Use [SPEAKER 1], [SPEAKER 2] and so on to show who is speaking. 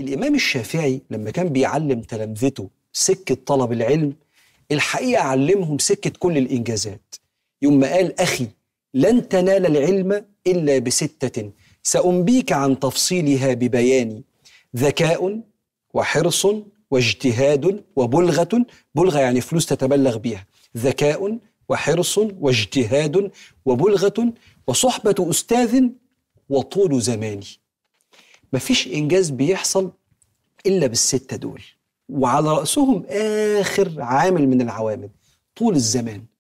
[SPEAKER 1] الإمام الشافعي لما كان بيعلم تلامذته سكة طلب العلم الحقيقة علمهم سكة كل الإنجازات يوم ما قال أخي لن تنال العلم إلا بستة سأنبيك عن تفصيلها ببياني ذكاء وحرص واجتهاد وبلغة بلغة يعني فلوس تتبلغ بيها ذكاء وحرص واجتهاد وبلغة وصحبة أستاذ وطول زماني مفيش انجاز بيحصل الا بالسته دول وعلى راسهم اخر عامل من العوامل طول الزمان